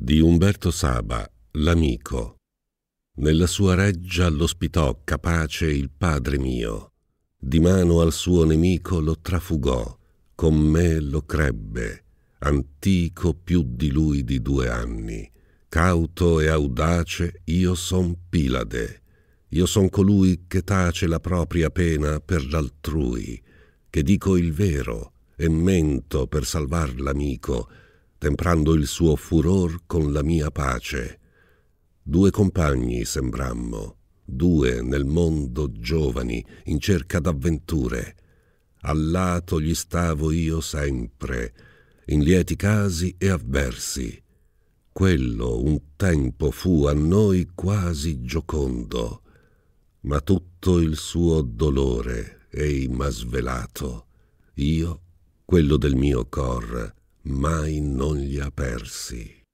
di Umberto Saba, l'amico. Nella sua reggia l'ospitò capace il padre mio. Di mano al suo nemico lo trafugò, con me lo crebbe, antico più di lui di due anni. Cauto e audace io son Pilade. Io son colui che tace la propria pena per l'altrui, che dico il vero e mento per salvar l'amico, temprando il suo furor con la mia pace. Due compagni sembrammo, due nel mondo giovani, in cerca d'avventure. lato gli stavo io sempre, in lieti casi e avversi. Quello un tempo fu a noi quasi giocondo, ma tutto il suo dolore ei m'ha svelato. Io, quello del mio cor, mai non li apersi.